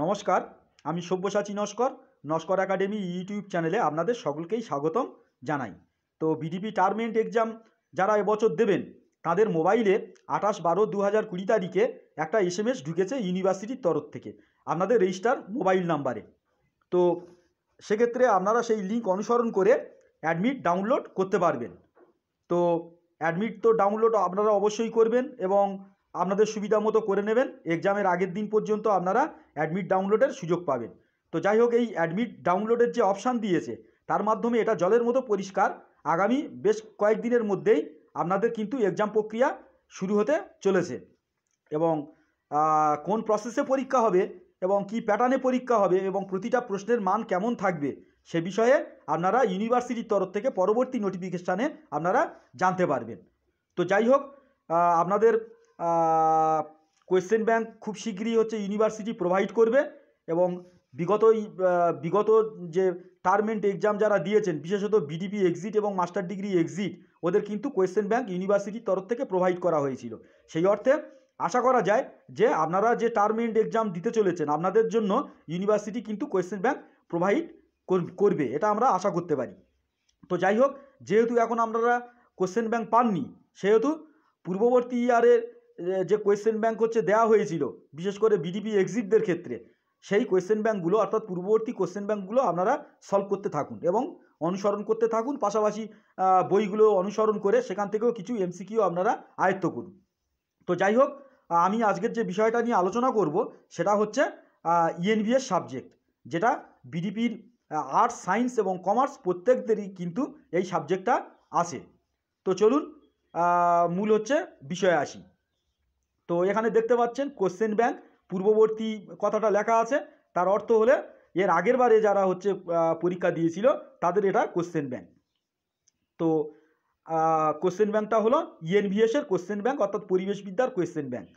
নমস্কার আমি Sabyasachi Naskar Naskar academy YouTube চ্যানেলে আপনাদের সকলকেই স্বাগতম জানাই তো বিডিপি টার্মেন্ট এক্সাম যারা এবছর দেবেন তাদের মোবাইলে আঠাশ বারো দু হাজার কুড়ি তারিখে একটা এস এম এস ঢুকেছে ইউনিভার্সিটির তরফ থেকে আপনাদের রেজিস্টার মোবাইল নাম্বারে তো সেক্ষেত্রে আপনারা সেই লিঙ্ক অনুসরণ করে অ্যাডমিট ডাউনলোড করতে পারবেন তো অ্যাডমিট তো ডাউনলোড আপনারা অবশ্যই করবেন এবং আপনাদের সুবিধা মতো করে নেবেন এক্সামের আগের দিন পর্যন্ত আপনারা অ্যাডমিট ডাউনলোডের সুযোগ পাবেন তো যাই হোক এই অ্যাডমিট ডাউনলোডের যে অপশান দিয়েছে তার মাধ্যমে এটা জলের মতো পরিষ্কার আগামী বেশ কয়েকদিনের মধ্যেই আপনাদের কিন্তু এক্সাম প্রক্রিয়া শুরু হতে চলেছে এবং কোন প্রসেসে পরীক্ষা হবে এবং কি প্যাটার্নে পরীক্ষা হবে এবং প্রতিটা প্রশ্নের মান কেমন থাকবে সে বিষয়ে আপনারা ইউনিভার্সিটির তরফ থেকে পরবর্তী নোটিফিকেশানে আপনারা জানতে পারবেন তো যাই হোক আপনাদের কোয়েশ্চেন ব্যাংক খুব শীঘ্রই হচ্ছে ইউনিভার্সিটি প্রোভাইড করবে এবং বিগত বিগত যে টার্মেন্ট এক্সাম যারা দিয়েছেন বিশেষত বিডিপি এক্সিট এবং মাস্টার ডিগ্রি এক্সিট ওদের কিন্তু কোয়েশ্চেন ব্যাংক ইউনিভার্সিটির তরফ থেকে প্রোভাইড করা হয়েছিল সেই অর্থে আশা করা যায় যে আপনারা যে টার্মেন্ট এক্সাম দিতে চলেছেন আপনাদের জন্য ইউনিভার্সিটি কিন্তু কোয়েশ্চেন ব্যাংক প্রোভাইড করবে এটা আমরা আশা করতে পারি তো যাই হোক যেহেতু এখন আপনারা কোয়েশ্চেন ব্যাংক পাননি সেহেতু পূর্ববর্তী ইয়ারের যে কোয়েশ্চেন ব্যাংক হচ্ছে দেওয়া হয়েছিল বিশেষ করে বিডিপি এক্সিটদের ক্ষেত্রে সেই কোয়েশ্চেন ব্যাঙ্কগুলো অর্থাৎ পূর্ববর্তী কোয়েশ্চেন ব্যাঙ্কগুলো আপনারা সলভ করতে থাকুন এবং অনুসরণ করতে থাকুন পাশাপাশি বইগুলো অনুসরণ করে সেখান থেকেও কিছু এমসিকিউ আপনারা আয়ত্ত করুন তো যাই হোক আমি আজকের যে বিষয়টা নিয়ে আলোচনা করব সেটা হচ্ছে ইএনভিএস e সাবজেক্ট যেটা বিডিপির আর্টস সায়েন্স এবং কমার্স প্রত্যেকদেরই কিন্তু এই সাবজেক্টটা আছে তো চলুন মূল হচ্ছে বিষয়ে আসি তো এখানে দেখতে পাচ্ছেন কোশ্চেন ব্যাংক পূর্ববর্তী কথাটা লেখা আছে তার অর্থ হলে এর আগের বারে যারা হচ্ছে পরীক্ষা দিয়েছিল তাদের এটা কোশ্চেন ব্যাংক তো কোশ্চেন ব্যাংকটা হলো ইএনভিএসের e কোশ্চেন ব্যাংক অর্থাৎ পরিবেশবিদ্যার কোশ্চেন ব্যাংক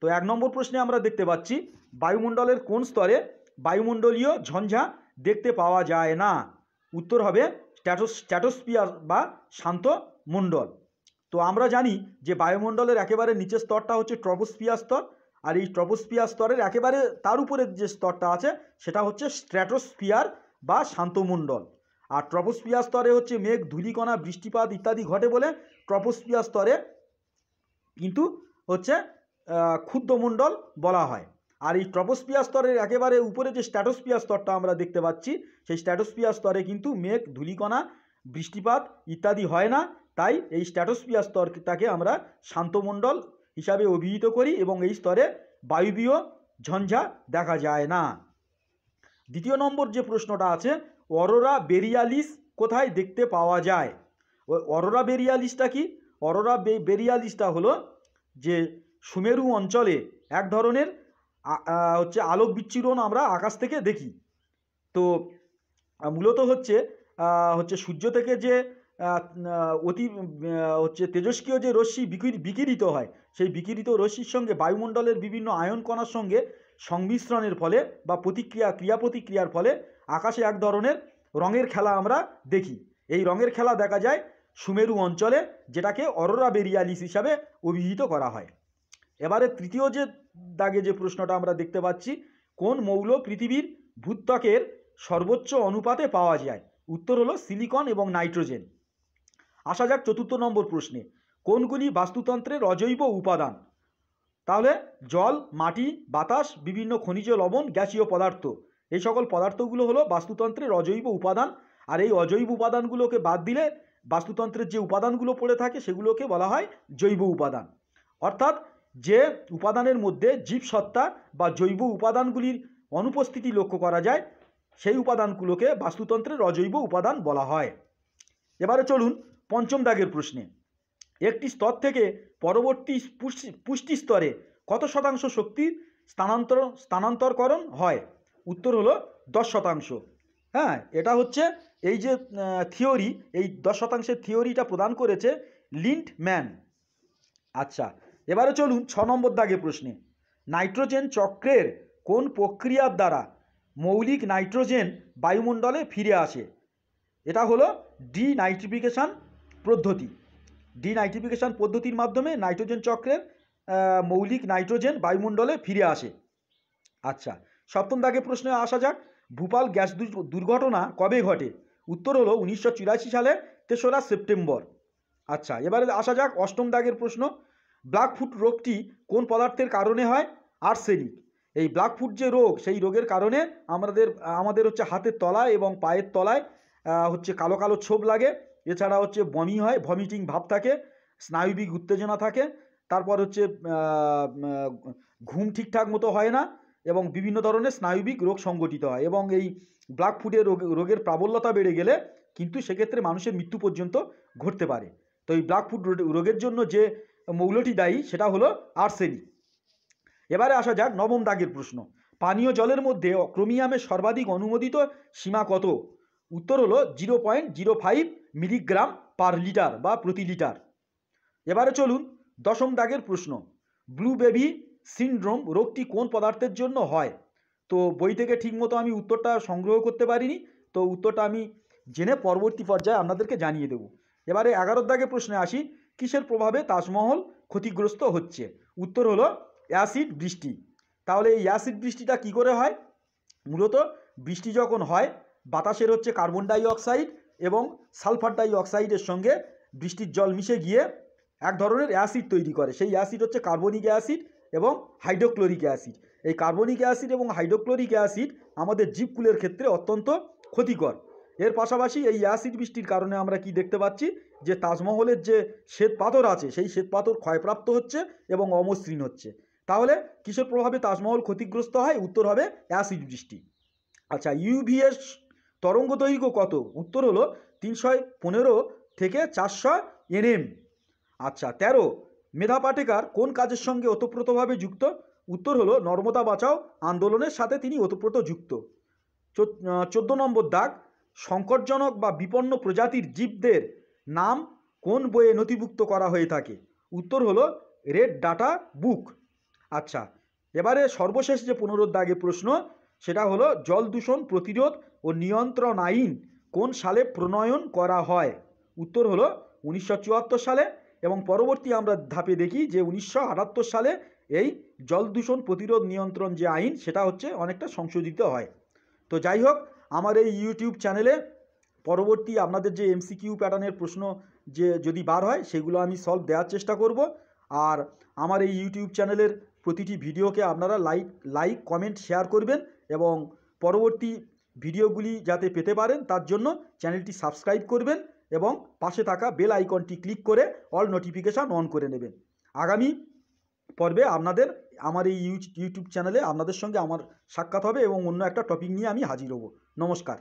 তো এক নম্বর প্রশ্নে আমরা দেখতে পাচ্ছি বায়ুমণ্ডলের কোন স্তরে বায়ুমণ্ডলীয় ঝঞ্ঝা দেখতে পাওয়া যায় না উত্তর হবে স্ট্যাটোস স্ট্যাটোস্পিয়ার বা শান্ত মণ্ডল তো আমরা জানি যে বায়ুমণ্ডলের একেবারে নিচের স্তরটা হচ্ছে ট্রপোস্পিয়া স্তর আর এই ট্রপোস্পিয়া স্তরের একেবারে তার উপরে যে স্তরটা আছে সেটা হচ্ছে স্ট্র্যাটোস্ফিয়ার বা শান্তমণ্ডল আর ট্রপোস্পিয়া স্তরে হচ্ছে মেঘ ধুলিকণা বৃষ্টিপাত ইত্যাদি ঘটে বলে ট্রপোস্পিয়া স্তরে কিন্তু হচ্ছে ক্ষুদ্রমণ্ডল বলা হয় আর এই ট্রপোস্পিয়া স্তরের একেবারে উপরে যে স্ট্যাটোস্পিয়া স্তরটা আমরা দেখতে পাচ্ছি সেই স্ট্যাটোস্পিয়া স্তরে কিন্তু মেঘ ধুলিকণা বৃষ্টিপাত ইত্যাদি হয় না তাই এই স্ট্যাটোস্পিয়ার স্তরটাকে আমরা শান্তমণ্ডল হিসাবে অভিহিত করি এবং এই স্তরে বায়ুবীয় ঝঞ্ঝা দেখা যায় না দ্বিতীয় নম্বর যে প্রশ্নটা আছে অরোরা বেরিয়ালিস কোথায় দেখতে পাওয়া যায় অরোরা বেরিয়ালিসটা কি অরোরা বেরিয়ালিসটা হলো যে সুমেরু অঞ্চলে এক ধরনের হচ্ছে আলোক বিচ্ছিরণ আমরা আকাশ থেকে দেখি তো মূলত হচ্ছে হচ্ছে সূর্য থেকে যে অতি হচ্ছে তেজস্ক্রিয় যে রশ্মি বিকিরিত হয় সেই বিকিরিত রশ্মির সঙ্গে বায়ুমণ্ডলের বিভিন্ন আয়ন কণার সঙ্গে সংমিশ্রণের ফলে বা প্রতিক্রিয়া ক্রিয়া প্রতিক্রিয়ার ফলে আকাশে এক ধরনের রঙের খেলা আমরা দেখি এই রঙের খেলা দেখা যায় সুমেরু অঞ্চলে যেটাকে অরোরা বেরিয়ালিস হিসাবে অভিহিত করা হয় এবারে তৃতীয় যে দাগে যে প্রশ্নটা আমরা দেখতে পাচ্ছি কোন মৌল পৃথিবীর ভূত্বকের সর্বোচ্চ অনুপাতে পাওয়া যায় উত্তর হলো সিলিকন এবং নাইট্রোজেন আসা যাক চতুর্থ নম্বর প্রশ্নে কোনগুলি বাস্তুতন্ত্রের অজৈব উপাদান তাহলে জল মাটি বাতাস বিভিন্ন খনিজ লবণ গ্যাসীয় পদার্থ এই সকল পদার্থগুলো হলো বাস্তুতন্ত্রের অজৈব উপাদান আর এই অজৈব উপাদানগুলোকে বাদ দিলে বাস্তুতন্ত্রের যে উপাদানগুলো পড়ে থাকে সেগুলোকে বলা হয় জৈব উপাদান অর্থাৎ যে উপাদানের মধ্যে জীবসত্তা বা জৈব উপাদানগুলির অনুপস্থিতি লক্ষ্য করা যায় সেই উপাদানগুলোকে বাস্তুতন্ত্রের অজৈব উপাদান বলা হয় এবারে চলুন পঞ্চম দাগের প্রশ্নে একটি স্তর থেকে পরবর্তী পুষ্টি স্তরে কত শতাংশ শক্তির স্থানান্তর স্থানান্তরকরণ হয় উত্তর হলো দশ শতাংশ হ্যাঁ এটা হচ্ছে এই যে থিওরি এই দশ শতাংশের থিওরিটা প্রদান করেছে লিন্ট ম্যান আচ্ছা এবারে চলুন ছ নম্বর দাগে প্রশ্নে নাইট্রোজেন চক্রের কোন প্রক্রিয়ার দ্বারা মৌলিক নাইট্রোজেন বায়ুমণ্ডলে ফিরে আসে এটা হলো ডি নাইট্রিফিকেশান পদ্ধতি ডিনাইট্রিফিকেশন পদ্ধতির মাধ্যমে নাইট্রোজেন চক্রের মৌলিক নাইট্রোজেন বায়ুমণ্ডলে ফিরে আসে আচ্ছা সপ্তম দাগে প্রশ্নে আসা যাক ভূপাল গ্যাস দুর্ঘটনা কবে ঘটে উত্তর হলো উনিশশো সালে তেসরা সেপ্টেম্বর আচ্ছা এবারে আসা যাক অষ্টম দাগের প্রশ্ন ব্ল্যাকফুট রোগটি কোন পদার্থের কারণে হয় আর্সেনিক এই ব্ল্যাকফুট যে রোগ সেই রোগের কারণে আমাদের আমাদের হচ্ছে হাতের তলায় এবং পায়ের তলায় হচ্ছে কালো কালো ছোপ লাগে এছাড়া হচ্ছে বমি হয় ভমিটিং ভাব থাকে স্নায়ুবিক উত্তেজনা থাকে তারপর হচ্ছে ঘুম ঠিকঠাক মতো হয় না এবং বিভিন্ন ধরনের স্নায়ুবিক রোগ সংগঠিত হয় এবং এই ব্ল্যাক ফুডের রোগ রোগের প্রাবল্যতা বেড়ে গেলে কিন্তু সেক্ষেত্রে মানুষের মৃত্যু পর্যন্ত ঘটতে পারে তো এই ব্ল্যাক ফুড রোগের জন্য যে মৌলটি দায়ী সেটা হলো আর্সেনিক এবারে আসা যাক নবম দাগের প্রশ্ন পানীয় জলের মধ্যে ক্রোমিয়ামের সর্বাধিক অনুমোদিত সীমা কত উত্তর হলো zero point zero five milligram per litre বা প্রতি লিটার এবারে চলুন দশম দাগের প্রশ্ন ব্লু বেবি সিন্ড্রোম রোগটি কোন পদার্থের জন্য হয় তো বই থেকে ঠিকমতো আমি উত্তরটা সংগ্রহ করতে পারিনি তো উত্তরটা আমি জেনে পরবর্তী পর্যায়ে আপনাদেরকে জানিয়ে দেব এবারে এগারোর দাগে প্রশ্নে আসি কিসের প্রভাবে তাজমহল ক্ষতিগ্রস্ত হচ্ছে উত্তর হলো অ্যাসিড বৃষ্টি তাহলে এই অ্যাসিড বৃষ্টিটা কি করে হয় মূলত বৃষ্টি যখন হয় বাতাসের হচ্ছে কার্বন ডাইঅক্সাইড এবং সালফার ডাই অক্সাইডের সঙ্গে বৃষ্টির জল মিশে গিয়ে এক ধরনের অ্যাসিড তৈরি করে সেই অ্যাসিড হচ্ছে কার্বনিক অ্যাসিড এবং হাইড্রোক্লোরিক অ্যাসিড এই কার্বনিক অ্যাসিড এবং হাইড্রোক্লোরিক অ্যাসিড আমাদের জীবকুলের ক্ষেত্রে অত্যন্ত ক্ষতিকর এর পাশাপাশি এই অ্যাসিড বৃষ্টির কারণে আমরা কি দেখতে পাচ্ছি যে তাজমহলের যে শ্বেতপাথর আছে সেই শ্বেতপাথর ক্ষয়প্রাপ্ত হচ্ছে এবং অমসৃণ হচ্ছে তাহলে কিসের প্রভাবে তাজমহল ক্ষতিগ্রস্ত হয় উত্তর হবে অ্যাসিড বৃষ্টি আচ্ছা ইউভিএস তরঙ্গ দৈর্ঘ্য কত উত্তর হলো তিনশো পনেরো থেকে চারশো এনএম আচ্ছা তেরো মেধা পাটেকার কোন কাজের সঙ্গে ওতপ্রোতভাবে যুক্ত উত্তর হলো নর্মদা বাঁচাও আন্দোলনের সাথে তিনি ওতপ্রোত যুক্ত চোদ্দ নম্বর দাগ সংকটজনক বা বিপন্ন প্রজাতির জীবদের নাম কোন বইয়ে নথিভুক্ত করা হয়ে থাকে উত্তর হলো রেড ডাটা বুক আচ্ছা এবারে সর্বশেষ যে পনেরো প্রশ্ন সেটা হলো জল দূষণ প্রতিরোধ ও নিয়ন্ত্রণ আইন কোন সালে প্রণয়ন করা হয় উত্তর হলো উনিশশো সালে এবং পরবর্তী আমরা ধাপে দেখি যে উনিশশো সালে এই জল দূষণ প্রতিরোধ নিয়ন্ত্রণ যে আইন সেটা হচ্ছে অনেকটা সংশোধিত হয় তো যাই হোক আমার এই ইউটিউব চ্যানেলে পরবর্তী আপনাদের যে এমসিকিউ প্যাটার্নের প্রশ্ন যে যদি বার হয় সেগুলো আমি সলভ দেওয়ার চেষ্টা করব আর আমার এই ইউটিউব চ্যানেলের প্রতিটি ভিডিওকে আপনারা লাইক লাইক কমেন্ট শেয়ার করবেন এবং পরবর্তী ভিডিওগুলি যাতে পেতে পারেন তার জন্য চ্যানেলটি সাবস্ক্রাইব করবেন এবং পাশে থাকা বেল আইকনটি ক্লিক করে অল নোটিফিকেশান অন করে নেবেন আগামী পর্বে আপনাদের আমার এই ইউটিউব চ্যানেলে আপনাদের সঙ্গে আমার সাক্ষাৎ হবে এবং অন্য একটা টপিক নিয়ে আমি হাজির হব নমস্কার